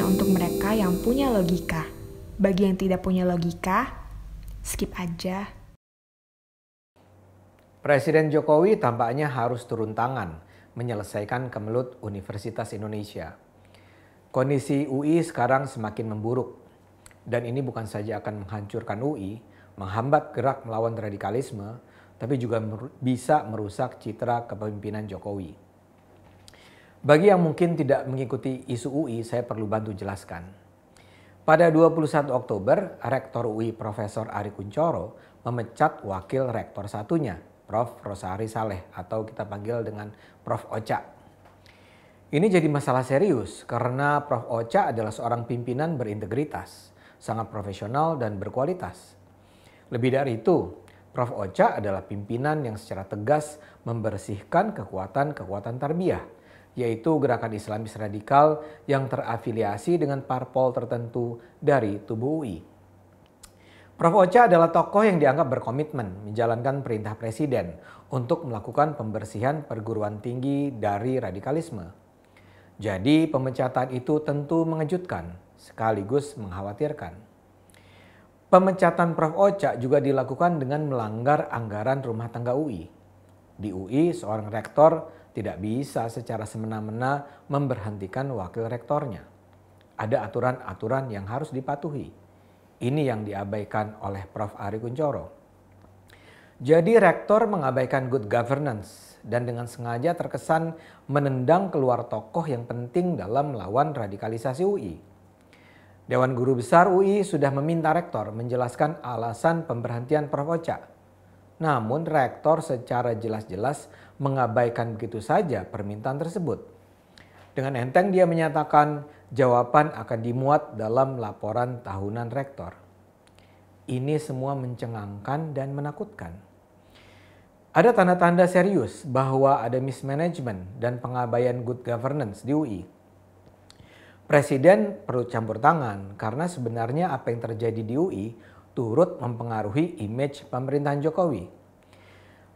hanya untuk mereka yang punya logika. Bagi yang tidak punya logika, skip aja. Presiden Jokowi tampaknya harus turun tangan menyelesaikan kemelut Universitas Indonesia. Kondisi UI sekarang semakin memburuk. Dan ini bukan saja akan menghancurkan UI, menghambat gerak melawan radikalisme, tapi juga mer bisa merusak citra kepemimpinan Jokowi. Bagi yang mungkin tidak mengikuti isu UI, saya perlu bantu jelaskan. Pada 21 Oktober, Rektor UI Profesor Ari Kuncoro memecat wakil rektor satunya, Prof. Rosari Saleh atau kita panggil dengan Prof. Oca. Ini jadi masalah serius karena Prof. Oca adalah seorang pimpinan berintegritas, sangat profesional dan berkualitas. Lebih dari itu, Prof. Oca adalah pimpinan yang secara tegas membersihkan kekuatan-kekuatan tarbiyah yaitu gerakan Islamis radikal yang terafiliasi dengan parpol tertentu dari tubuh UI. Prof. Ocha adalah tokoh yang dianggap berkomitmen menjalankan perintah presiden untuk melakukan pembersihan perguruan tinggi dari radikalisme. Jadi pemecatan itu tentu mengejutkan sekaligus mengkhawatirkan. Pemecatan Prof. Ocha juga dilakukan dengan melanggar anggaran rumah tangga UI. Di UI, seorang rektor tidak bisa secara semena-mena memberhentikan wakil rektornya. Ada aturan-aturan yang harus dipatuhi. Ini yang diabaikan oleh Prof. Ari Kuncoro. Jadi rektor mengabaikan good governance dan dengan sengaja terkesan menendang keluar tokoh yang penting dalam melawan radikalisasi UI. Dewan Guru Besar UI sudah meminta rektor menjelaskan alasan pemberhentian Prof. Oca. Namun rektor secara jelas-jelas mengabaikan begitu saja permintaan tersebut. Dengan enteng dia menyatakan jawaban akan dimuat dalam laporan tahunan rektor. Ini semua mencengangkan dan menakutkan. Ada tanda-tanda serius bahwa ada mismanagement dan pengabaian good governance di UI. Presiden perlu campur tangan karena sebenarnya apa yang terjadi di UI turut mempengaruhi image pemerintahan Jokowi.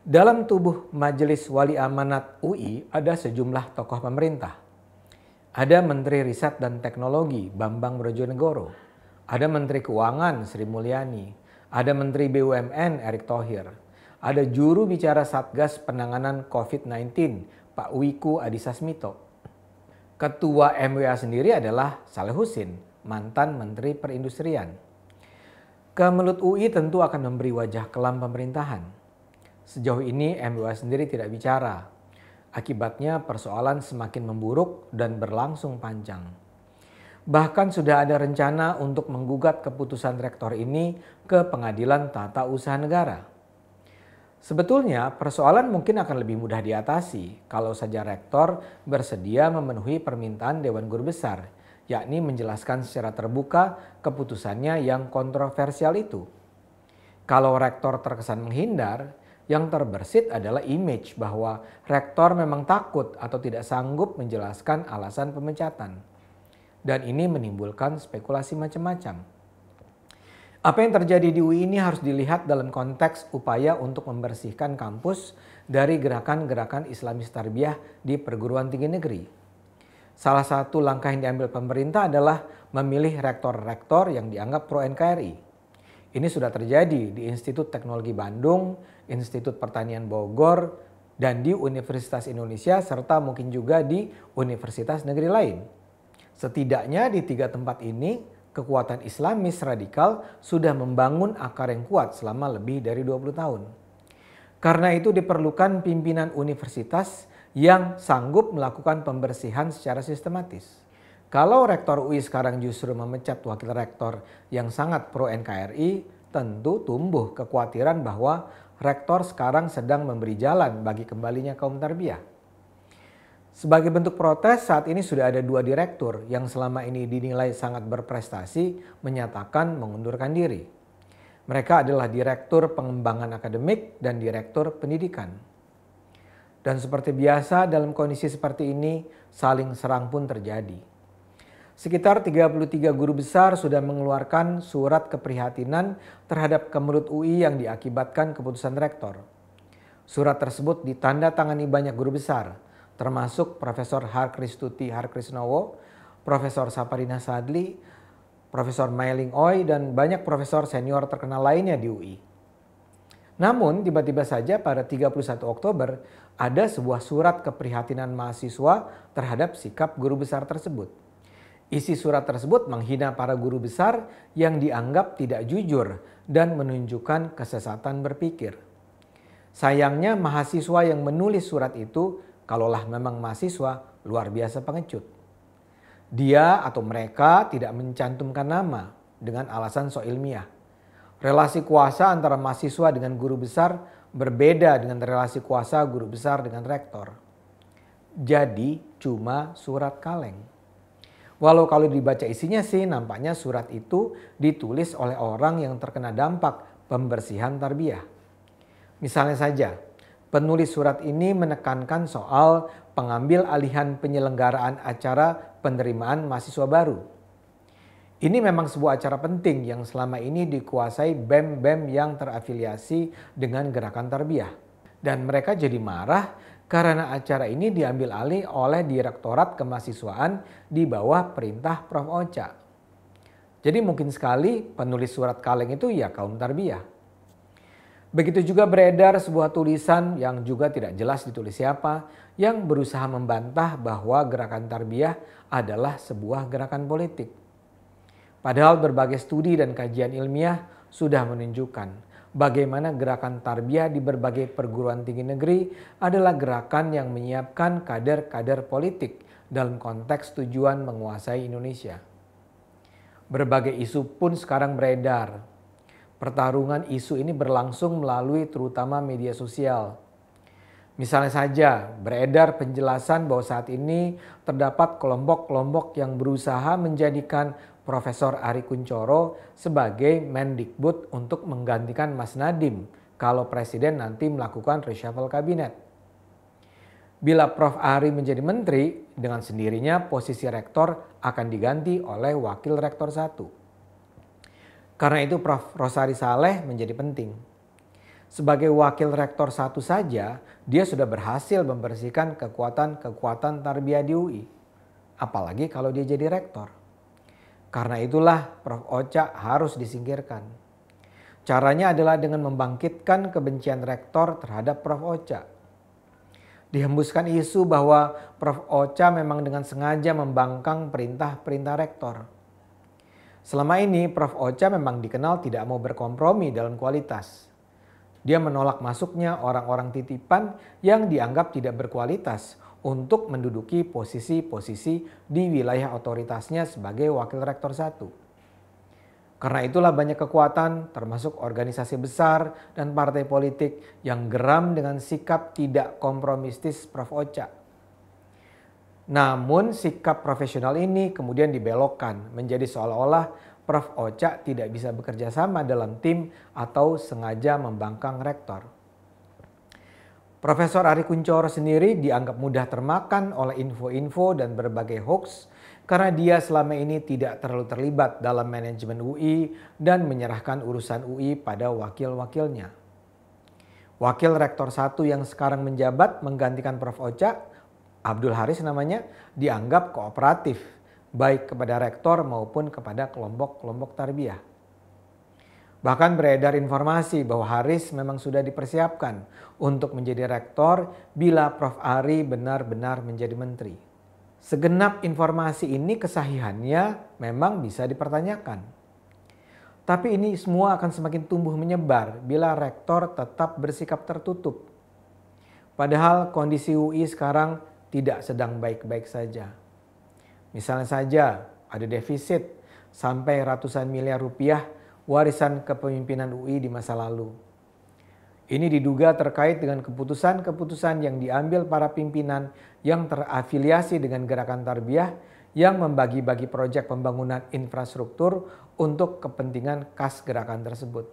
Dalam tubuh Majelis Wali Amanat UI ada sejumlah tokoh pemerintah. Ada Menteri Riset dan Teknologi Bambang Brojonegoro, ada Menteri Keuangan Sri Mulyani, ada Menteri BUMN Erick Thohir, ada juru bicara Satgas Penanganan COVID-19 Pak Wiku Adhisa Smito. Ketua MWA sendiri adalah Saleh Husin, mantan Menteri Perindustrian. Kemelut UI tentu akan memberi wajah kelam pemerintahan. Sejauh ini MUA sendiri tidak bicara. Akibatnya persoalan semakin memburuk dan berlangsung panjang. Bahkan sudah ada rencana untuk menggugat keputusan rektor ini ke Pengadilan Tata Usaha Negara. Sebetulnya persoalan mungkin akan lebih mudah diatasi kalau saja rektor bersedia memenuhi permintaan Dewan Guru Besar yakni menjelaskan secara terbuka keputusannya yang kontroversial itu. Kalau rektor terkesan menghindar, yang terbersit adalah image bahwa rektor memang takut atau tidak sanggup menjelaskan alasan pemecatan. Dan ini menimbulkan spekulasi macam-macam. Apa yang terjadi di UI ini harus dilihat dalam konteks upaya untuk membersihkan kampus dari gerakan-gerakan Islamis tarbiyah di perguruan tinggi negeri salah satu langkah yang diambil pemerintah adalah memilih rektor-rektor yang dianggap pro NKRI. Ini sudah terjadi di Institut Teknologi Bandung, Institut Pertanian Bogor, dan di Universitas Indonesia serta mungkin juga di universitas negeri lain. Setidaknya di tiga tempat ini, kekuatan Islamis radikal sudah membangun akar yang kuat selama lebih dari 20 tahun. Karena itu diperlukan pimpinan universitas yang sanggup melakukan pembersihan secara sistematis. Kalau rektor UI sekarang justru memecat wakil rektor yang sangat pro NKRI, tentu tumbuh kekhawatiran bahwa rektor sekarang sedang memberi jalan bagi kembalinya kaum tarbiyah. Sebagai bentuk protes, saat ini sudah ada dua direktur yang selama ini dinilai sangat berprestasi menyatakan mengundurkan diri. Mereka adalah Direktur Pengembangan Akademik dan Direktur Pendidikan. Dan seperti biasa dalam kondisi seperti ini saling serang pun terjadi. Sekitar 33 guru besar sudah mengeluarkan surat keprihatinan terhadap kemelut UI yang diakibatkan keputusan rektor. Surat tersebut ditandatangani banyak guru besar, termasuk Profesor Harkristuti Harkrisnowo, Profesor Saparina Sadli, Profesor Mailing Oi, dan banyak profesor senior terkenal lainnya di UI. Namun, tiba-tiba saja pada 31 Oktober, ada sebuah surat keprihatinan mahasiswa terhadap sikap guru besar tersebut. Isi surat tersebut menghina para guru besar yang dianggap tidak jujur dan menunjukkan kesesatan berpikir. Sayangnya mahasiswa yang menulis surat itu kalaulah memang mahasiswa luar biasa pengecut. Dia atau mereka tidak mencantumkan nama dengan alasan so ilmiah. Relasi kuasa antara mahasiswa dengan guru besar Berbeda dengan relasi kuasa guru besar dengan rektor. Jadi cuma surat kaleng. Walau kalau dibaca isinya sih nampaknya surat itu ditulis oleh orang yang terkena dampak pembersihan tarbiyah. Misalnya saja, penulis surat ini menekankan soal pengambil alihan penyelenggaraan acara penerimaan mahasiswa baru ini memang sebuah acara penting yang selama ini dikuasai BEM-BEM yang terafiliasi dengan gerakan tarbiyah. Dan mereka jadi marah karena acara ini diambil alih oleh Direktorat Kemahasiswaan di bawah perintah Prof. Oca. Jadi mungkin sekali penulis surat kaleng itu ya kaum tarbiyah. Begitu juga beredar sebuah tulisan yang juga tidak jelas ditulis siapa yang berusaha membantah bahwa gerakan tarbiyah adalah sebuah gerakan politik. Padahal berbagai studi dan kajian ilmiah sudah menunjukkan bagaimana gerakan tarbiyah di berbagai perguruan tinggi negeri adalah gerakan yang menyiapkan kader-kader politik dalam konteks tujuan menguasai Indonesia. Berbagai isu pun sekarang beredar. Pertarungan isu ini berlangsung melalui terutama media sosial. Misalnya saja, beredar penjelasan bahwa saat ini terdapat kelompok-kelompok yang berusaha menjadikan Profesor Ari Kuncoro sebagai Mendikbud untuk menggantikan Mas Nadim kalau Presiden nanti melakukan reshuffle kabinet. Bila Prof. Ari menjadi menteri, dengan sendirinya posisi rektor akan diganti oleh Wakil Rektor Satu. Karena itu Prof. Rosari Saleh menjadi penting. Sebagai Wakil Rektor Satu saja, dia sudah berhasil membersihkan kekuatan-kekuatan tarbiyah di UI. Apalagi kalau dia jadi rektor. Karena itulah Prof. Oca harus disingkirkan. Caranya adalah dengan membangkitkan kebencian rektor terhadap Prof. Oca. Dihembuskan isu bahwa Prof. Oca memang dengan sengaja membangkang perintah-perintah rektor. Selama ini Prof. Oca memang dikenal tidak mau berkompromi dalam kualitas. Dia menolak masuknya orang-orang titipan yang dianggap tidak berkualitas untuk menduduki posisi-posisi di wilayah otoritasnya sebagai wakil rektor satu. Karena itulah banyak kekuatan termasuk organisasi besar dan partai politik yang geram dengan sikap tidak kompromistis Prof. Ocha. Namun sikap profesional ini kemudian dibelokkan menjadi seolah-olah Prof. Ocha tidak bisa bekerja sama dalam tim atau sengaja membangkang rektor. Profesor Ari Kuncoro sendiri dianggap mudah termakan oleh info-info dan berbagai hoax karena dia selama ini tidak terlalu terlibat dalam manajemen UI dan menyerahkan urusan UI pada wakil-wakilnya. Wakil Rektor 1 yang sekarang menjabat menggantikan Prof. Oca, Abdul Haris namanya, dianggap kooperatif baik kepada rektor maupun kepada kelompok-kelompok tarbiyah. Bahkan beredar informasi bahwa Haris memang sudah dipersiapkan untuk menjadi rektor bila Prof. Ari benar-benar menjadi menteri. Segenap informasi ini kesahihannya memang bisa dipertanyakan. Tapi ini semua akan semakin tumbuh menyebar bila rektor tetap bersikap tertutup. Padahal kondisi UI sekarang tidak sedang baik-baik saja. Misalnya saja ada defisit sampai ratusan miliar rupiah warisan kepemimpinan UI di masa lalu. Ini diduga terkait dengan keputusan-keputusan yang diambil para pimpinan yang terafiliasi dengan gerakan tarbiyah yang membagi-bagi proyek pembangunan infrastruktur untuk kepentingan kas gerakan tersebut.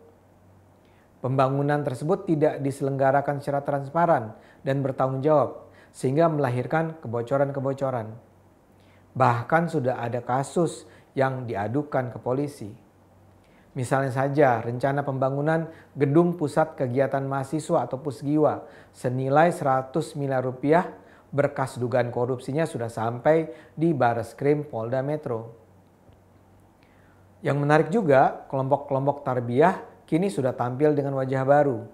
Pembangunan tersebut tidak diselenggarakan secara transparan dan bertanggung jawab, sehingga melahirkan kebocoran-kebocoran. Bahkan sudah ada kasus yang diadukan ke polisi. Misalnya saja rencana pembangunan gedung pusat kegiatan mahasiswa atau pusgiwa senilai 100 miliar rupiah berkas dugaan korupsinya sudah sampai di Baris Krim Polda Metro. Yang menarik juga, kelompok-kelompok tarbiyah kini sudah tampil dengan wajah baru,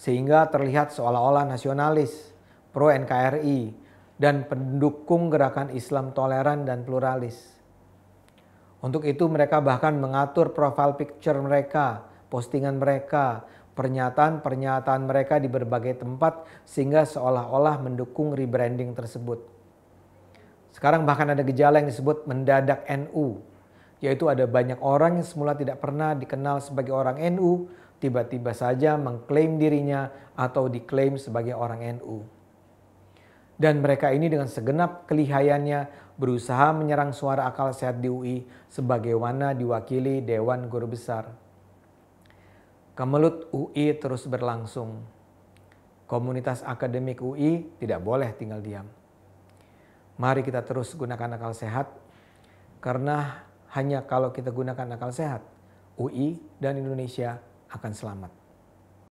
sehingga terlihat seolah-olah nasionalis, pro NKRI, dan pendukung gerakan Islam toleran dan pluralis. Untuk itu mereka bahkan mengatur profile picture mereka, postingan mereka, pernyataan-pernyataan mereka di berbagai tempat sehingga seolah-olah mendukung rebranding tersebut. Sekarang bahkan ada gejala yang disebut mendadak NU, yaitu ada banyak orang yang semula tidak pernah dikenal sebagai orang NU, tiba-tiba saja mengklaim dirinya atau diklaim sebagai orang NU. Dan mereka ini dengan segenap kelihayannya berusaha menyerang suara akal sehat di UI sebagai wana diwakili Dewan Guru Besar. Kemelut UI terus berlangsung. Komunitas akademik UI tidak boleh tinggal diam. Mari kita terus gunakan akal sehat karena hanya kalau kita gunakan akal sehat, UI dan Indonesia akan selamat.